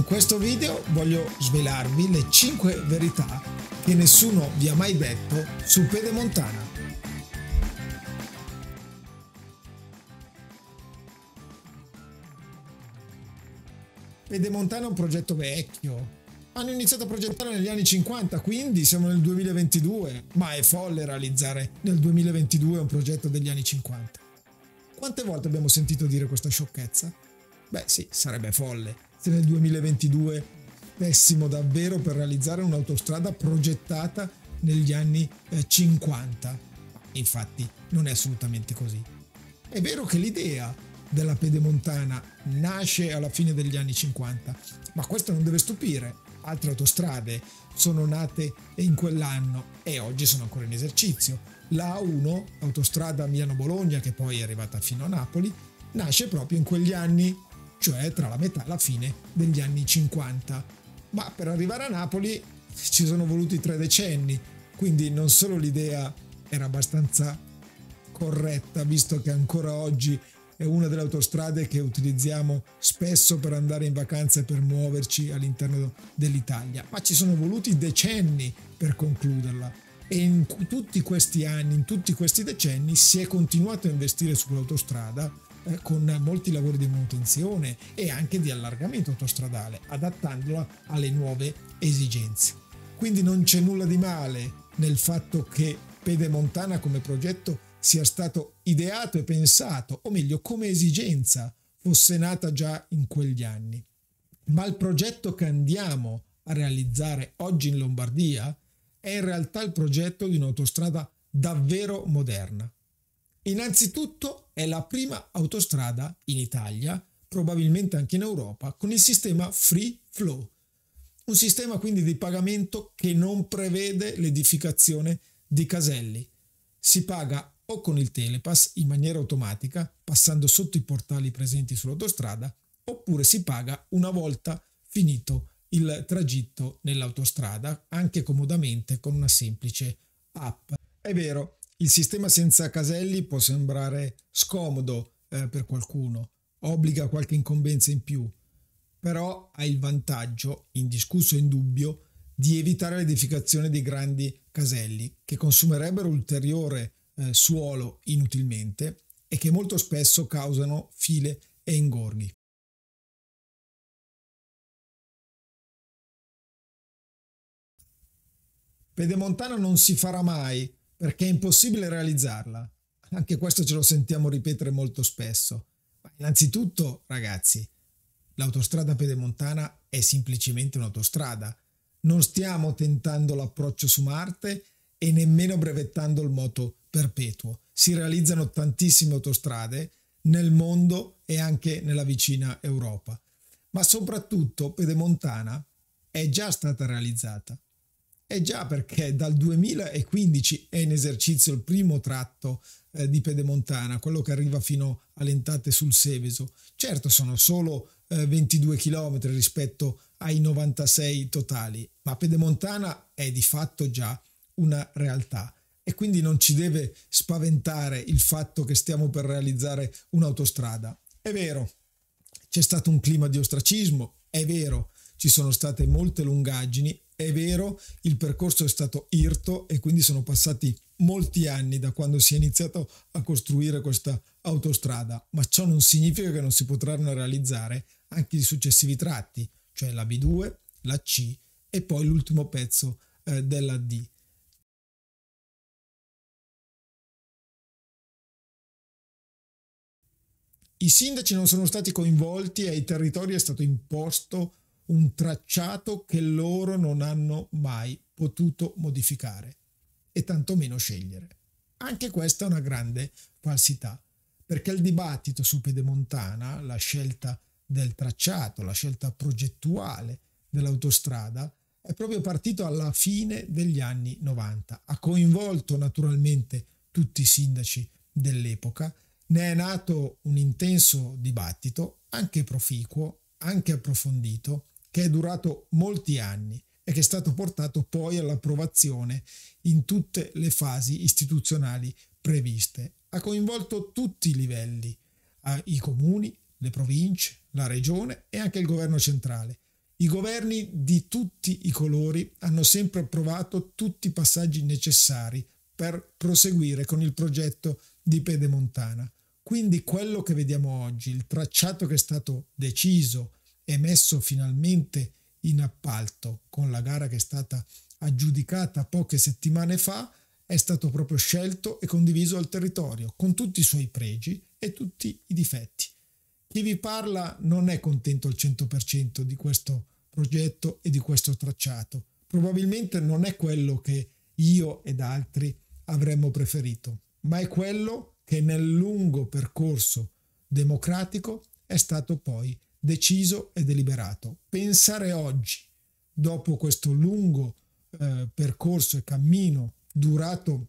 In questo video voglio svelarvi le 5 verità che nessuno vi ha mai detto su Pedemontana. Pedemontana è un progetto vecchio. Hanno iniziato a progettare negli anni 50, quindi siamo nel 2022, ma è folle realizzare nel 2022 un progetto degli anni 50. Quante volte abbiamo sentito dire questa sciocchezza? Beh sì, sarebbe folle, se nel 2022 pessimo davvero per realizzare un'autostrada progettata negli anni 50. Eh, Infatti non è assolutamente così. È vero che l'idea della pedemontana nasce alla fine degli anni 50, ma questo non deve stupire. Altre autostrade sono nate in quell'anno e oggi sono ancora in esercizio. La A1, autostrada Milano-Bologna, che poi è arrivata fino a Napoli, nasce proprio in quegli anni cioè tra la metà e la fine degli anni 50. Ma per arrivare a Napoli ci sono voluti tre decenni, quindi non solo l'idea era abbastanza corretta, visto che ancora oggi è una delle autostrade che utilizziamo spesso per andare in vacanza e per muoverci all'interno dell'Italia, ma ci sono voluti decenni per concluderla e in tutti questi anni, in tutti questi decenni si è continuato a investire sull'autostrada eh, con molti lavori di manutenzione e anche di allargamento autostradale, adattandola alle nuove esigenze. Quindi non c'è nulla di male nel fatto che Pedemontana come progetto sia stato ideato e pensato, o meglio come esigenza fosse nata già in quegli anni. Ma il progetto che andiamo a realizzare oggi in Lombardia è in realtà il progetto di un'autostrada davvero moderna, Innanzitutto è la prima autostrada in Italia, probabilmente anche in Europa, con il sistema Free Flow, un sistema quindi di pagamento che non prevede l'edificazione di caselli. Si paga o con il Telepass in maniera automatica, passando sotto i portali presenti sull'autostrada, oppure si paga una volta finito il tragitto nell'autostrada, anche comodamente con una semplice app. È vero, il sistema senza caselli può sembrare scomodo eh, per qualcuno, obbliga qualche incombenza in più, però ha il vantaggio, indiscusso e indubbio, di evitare l'edificazione di grandi caselli che consumerebbero ulteriore eh, suolo inutilmente e che molto spesso causano file e ingorghi. Pedemontana non si farà mai perché è impossibile realizzarla. Anche questo ce lo sentiamo ripetere molto spesso. Ma innanzitutto, ragazzi, l'autostrada pedemontana è semplicemente un'autostrada. Non stiamo tentando l'approccio su Marte e nemmeno brevettando il moto perpetuo. Si realizzano tantissime autostrade nel mondo e anche nella vicina Europa. Ma soprattutto Pedemontana è già stata realizzata. Eh già perché dal 2015 è in esercizio il primo tratto eh, di Pedemontana, quello che arriva fino all'entate sul Seveso. Certo sono solo eh, 22 km rispetto ai 96 totali, ma Pedemontana è di fatto già una realtà e quindi non ci deve spaventare il fatto che stiamo per realizzare un'autostrada. È vero, c'è stato un clima di ostracismo, è vero, ci sono state molte lungaggini, è vero, il percorso è stato irto e quindi sono passati molti anni da quando si è iniziato a costruire questa autostrada, ma ciò non significa che non si potranno realizzare anche i successivi tratti, cioè la B2, la C e poi l'ultimo pezzo eh, della D. I sindaci non sono stati coinvolti e ai territori è stato imposto un tracciato che loro non hanno mai potuto modificare e tantomeno scegliere. Anche questa è una grande falsità, perché il dibattito su Piedemontana, la scelta del tracciato, la scelta progettuale dell'autostrada, è proprio partito alla fine degli anni 90. Ha coinvolto naturalmente tutti i sindaci dell'epoca, ne è nato un intenso dibattito, anche proficuo, anche approfondito, che è durato molti anni e che è stato portato poi all'approvazione in tutte le fasi istituzionali previste. Ha coinvolto tutti i livelli, eh, i comuni, le province, la regione e anche il governo centrale. I governi di tutti i colori hanno sempre approvato tutti i passaggi necessari per proseguire con il progetto di Pedemontana. Quindi quello che vediamo oggi, il tracciato che è stato deciso è messo finalmente in appalto con la gara che è stata aggiudicata poche settimane fa, è stato proprio scelto e condiviso al territorio con tutti i suoi pregi e tutti i difetti. Chi vi parla non è contento al 100% di questo progetto e di questo tracciato. Probabilmente non è quello che io ed altri avremmo preferito, ma è quello che nel lungo percorso democratico è stato poi deciso e deliberato. Pensare oggi, dopo questo lungo eh, percorso e cammino durato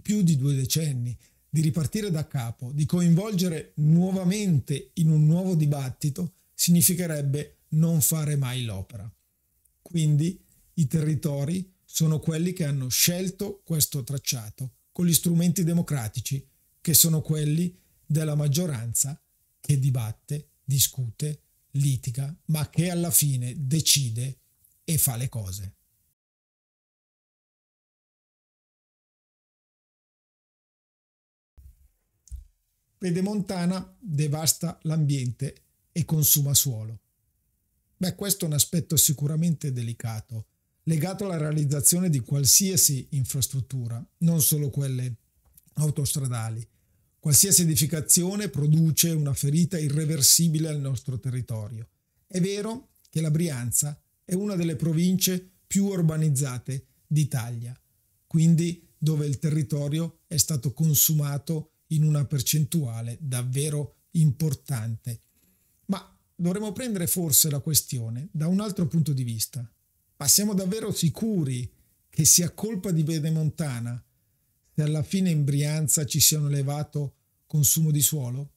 più di due decenni, di ripartire da capo, di coinvolgere nuovamente in un nuovo dibattito, significherebbe non fare mai l'opera. Quindi i territori sono quelli che hanno scelto questo tracciato con gli strumenti democratici, che sono quelli della maggioranza che dibatte discute, litiga, ma che alla fine decide e fa le cose. Pedemontana devasta l'ambiente e consuma suolo. Beh, questo è un aspetto sicuramente delicato, legato alla realizzazione di qualsiasi infrastruttura, non solo quelle autostradali, Qualsiasi edificazione produce una ferita irreversibile al nostro territorio. È vero che la Brianza è una delle province più urbanizzate d'Italia, quindi dove il territorio è stato consumato in una percentuale davvero importante. Ma dovremmo prendere forse la questione da un altro punto di vista. Ma siamo davvero sicuri che sia colpa di Benemontana e alla fine in Brianza ci sia un elevato consumo di suolo?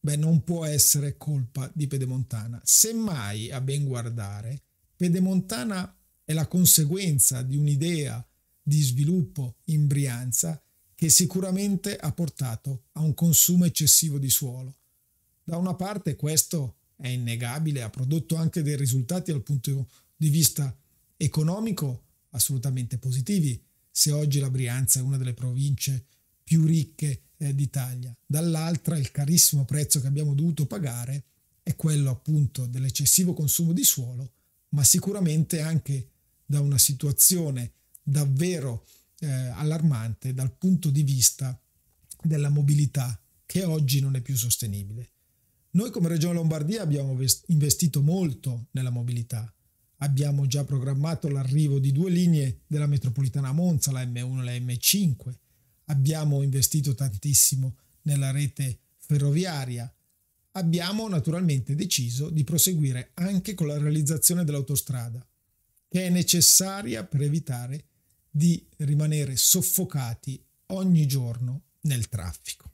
Beh, non può essere colpa di Pedemontana. Semmai, a ben guardare, Pedemontana è la conseguenza di un'idea di sviluppo in Brianza che sicuramente ha portato a un consumo eccessivo di suolo. Da una parte questo è innegabile, ha prodotto anche dei risultati dal punto di vista economico assolutamente positivi, se oggi la Brianza è una delle province più ricche eh, d'Italia. Dall'altra il carissimo prezzo che abbiamo dovuto pagare è quello appunto dell'eccessivo consumo di suolo, ma sicuramente anche da una situazione davvero eh, allarmante dal punto di vista della mobilità che oggi non è più sostenibile. Noi come Regione Lombardia abbiamo investito molto nella mobilità, Abbiamo già programmato l'arrivo di due linee della metropolitana Monza, la M1 e la M5. Abbiamo investito tantissimo nella rete ferroviaria. Abbiamo naturalmente deciso di proseguire anche con la realizzazione dell'autostrada, che è necessaria per evitare di rimanere soffocati ogni giorno nel traffico.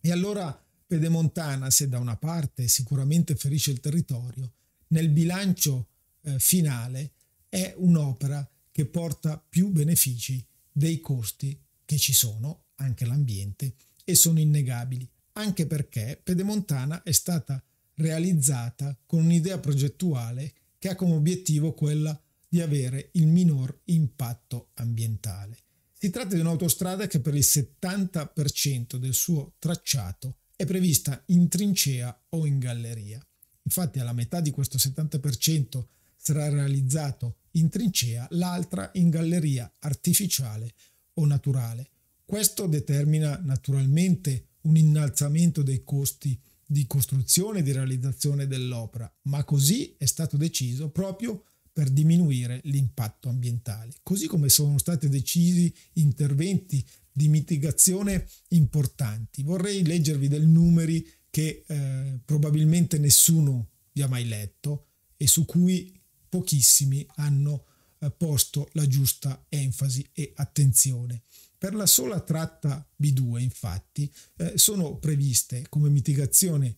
E allora Pedemontana, se da una parte sicuramente ferisce il territorio, nel bilancio eh, finale è un'opera che porta più benefici dei costi che ci sono, anche l'ambiente, e sono innegabili, anche perché Pedemontana è stata realizzata con un'idea progettuale che ha come obiettivo quella di avere il minor impatto ambientale. Si tratta di un'autostrada che per il 70% del suo tracciato è prevista in trincea o in galleria. Infatti alla metà di questo 70% sarà realizzato in trincea, l'altra in galleria artificiale o naturale. Questo determina naturalmente un innalzamento dei costi di costruzione e di realizzazione dell'opera, ma così è stato deciso proprio per diminuire l'impatto ambientale, così come sono stati decisi interventi di mitigazione importanti. Vorrei leggervi dei numeri che eh, probabilmente nessuno vi ha mai letto e su cui pochissimi hanno eh, posto la giusta enfasi e attenzione. Per la sola tratta B2, infatti, eh, sono previste come mitigazione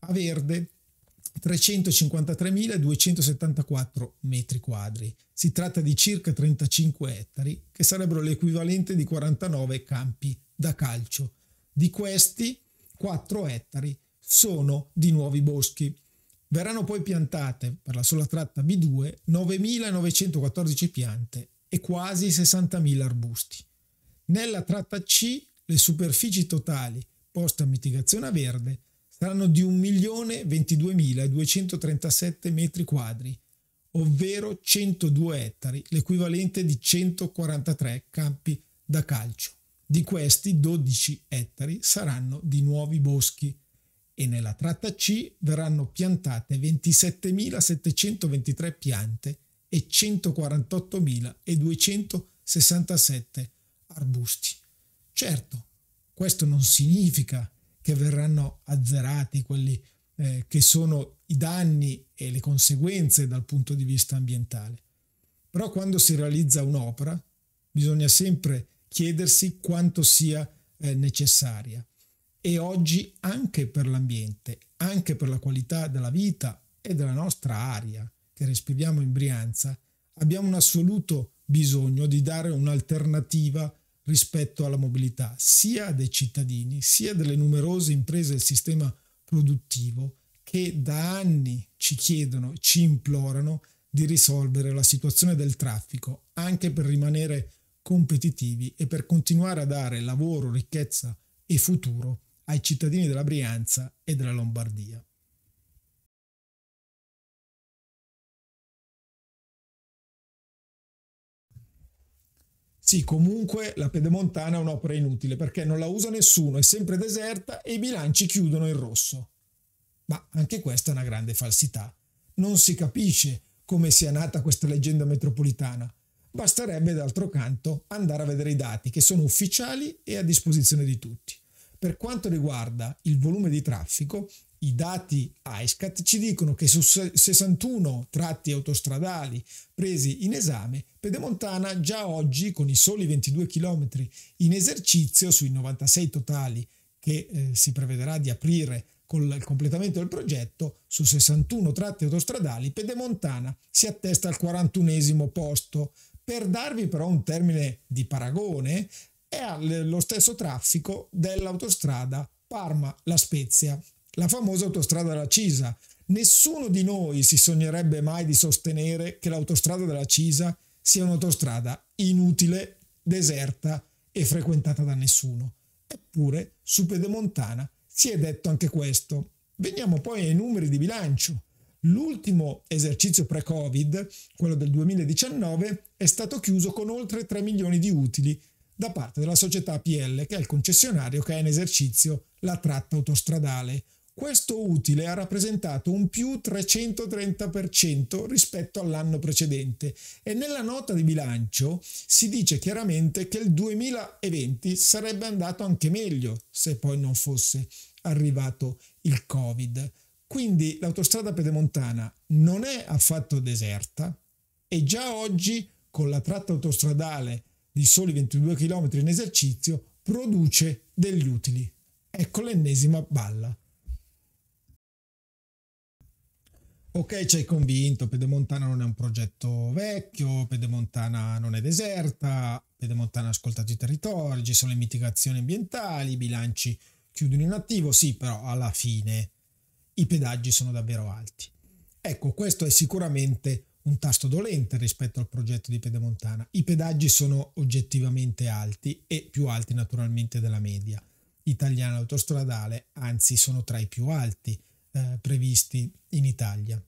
a verde 353.274 metri quadri. Si tratta di circa 35 ettari, che sarebbero l'equivalente di 49 campi da calcio. Di questi, 4 ettari sono di nuovi boschi, Verranno poi piantate, per la sola tratta B2, 9.914 piante e quasi 60.000 arbusti. Nella tratta C le superfici totali poste a mitigazione a verde saranno di 1.022.237 metri quadri, ovvero 102 ettari, l'equivalente di 143 campi da calcio. Di questi 12 ettari saranno di nuovi boschi e nella tratta C verranno piantate 27.723 piante e 148.267 arbusti. Certo, questo non significa che verranno azzerati quelli eh, che sono i danni e le conseguenze dal punto di vista ambientale. Però quando si realizza un'opera bisogna sempre chiedersi quanto sia eh, necessaria e oggi anche per l'ambiente, anche per la qualità della vita e della nostra aria che respiriamo in Brianza, abbiamo un assoluto bisogno di dare un'alternativa rispetto alla mobilità sia dei cittadini sia delle numerose imprese del sistema produttivo che da anni ci chiedono, ci implorano di risolvere la situazione del traffico anche per rimanere competitivi e per continuare a dare lavoro, ricchezza e futuro ai cittadini della Brianza e della Lombardia. Sì, comunque la pedemontana è un'opera inutile perché non la usa nessuno, è sempre deserta e i bilanci chiudono in rosso. Ma anche questa è una grande falsità. Non si capisce come sia nata questa leggenda metropolitana. Basterebbe d'altro canto andare a vedere i dati che sono ufficiali e a disposizione di tutti. Per quanto riguarda il volume di traffico, i dati ISCAT ci dicono che su 61 tratti autostradali presi in esame, Pedemontana già oggi, con i soli 22 km in esercizio sui 96 totali che eh, si prevederà di aprire con il completamento del progetto, su 61 tratti autostradali, Pedemontana si attesta al 41 posto. Per darvi però un termine di paragone, e ha lo stesso traffico dell'autostrada Parma-La Spezia, la famosa autostrada della Cisa. Nessuno di noi si sognerebbe mai di sostenere che l'autostrada della Cisa sia un'autostrada inutile, deserta e frequentata da nessuno. Eppure su Pedemontana si è detto anche questo. Veniamo poi ai numeri di bilancio. L'ultimo esercizio pre-Covid, quello del 2019, è stato chiuso con oltre 3 milioni di utili, da parte della società PL, che è il concessionario che ha in esercizio la tratta autostradale. Questo utile ha rappresentato un più 330% rispetto all'anno precedente e nella nota di bilancio si dice chiaramente che il 2020 sarebbe andato anche meglio se poi non fosse arrivato il Covid. Quindi l'autostrada pedemontana non è affatto deserta e già oggi con la tratta autostradale di soli 22 km in esercizio produce degli utili. Ecco l'ennesima balla. Ok, ci hai convinto, Pedemontana non è un progetto vecchio, Pedemontana non è deserta, Pedemontana ha ascoltato i territori, ci sono le mitigazioni ambientali, i bilanci chiudono in attivo, sì, però alla fine i pedaggi sono davvero alti. Ecco, questo è sicuramente un un tasto dolente rispetto al progetto di Pedemontana. I pedaggi sono oggettivamente alti e più alti naturalmente della media italiana autostradale, anzi sono tra i più alti eh, previsti in Italia.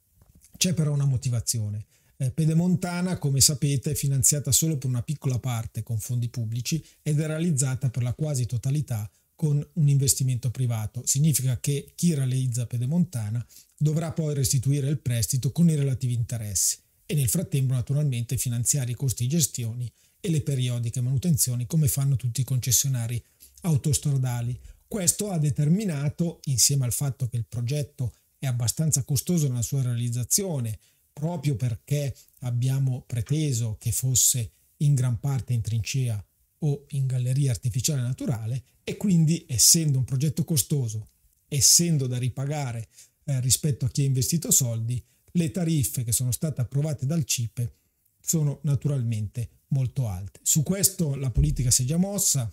C'è però una motivazione. Eh, Pedemontana, come sapete, è finanziata solo per una piccola parte con fondi pubblici ed è realizzata per la quasi totalità con un investimento privato. Significa che chi realizza Pedemontana dovrà poi restituire il prestito con i relativi interessi e nel frattempo naturalmente finanziare i costi di gestione e le periodiche manutenzioni come fanno tutti i concessionari autostradali. Questo ha determinato, insieme al fatto che il progetto è abbastanza costoso nella sua realizzazione, proprio perché abbiamo preteso che fosse in gran parte in trincea o in galleria artificiale naturale e quindi essendo un progetto costoso, essendo da ripagare eh, rispetto a chi ha investito soldi, le tariffe che sono state approvate dal CIPE sono naturalmente molto alte. Su questo la politica si è già mossa,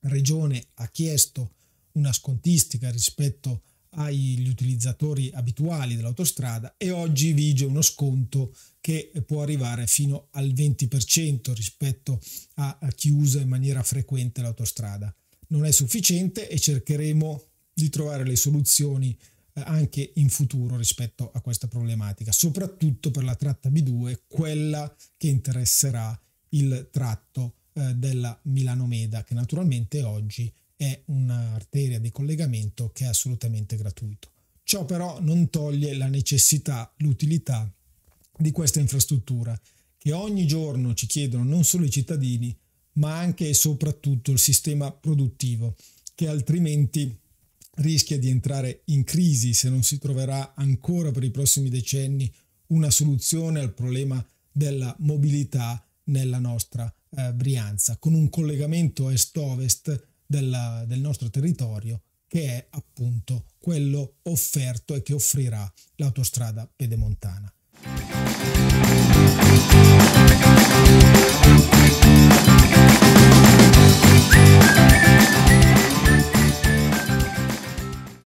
la Regione ha chiesto una scontistica rispetto agli utilizzatori abituali dell'autostrada e oggi vige uno sconto che può arrivare fino al 20% rispetto a chi usa in maniera frequente l'autostrada. Non è sufficiente e cercheremo di trovare le soluzioni anche in futuro rispetto a questa problematica, soprattutto per la tratta B2, quella che interesserà il tratto eh, della Milano-Meda, che naturalmente oggi è un'arteria di collegamento che è assolutamente gratuito. Ciò però non toglie la necessità, l'utilità di questa infrastruttura che ogni giorno ci chiedono non solo i cittadini, ma anche e soprattutto il sistema produttivo, che altrimenti rischia di entrare in crisi se non si troverà ancora per i prossimi decenni una soluzione al problema della mobilità nella nostra eh, Brianza, con un collegamento est-ovest della, del nostro territorio che è appunto quello offerto e che offrirà l'autostrada pedemontana. Thank you.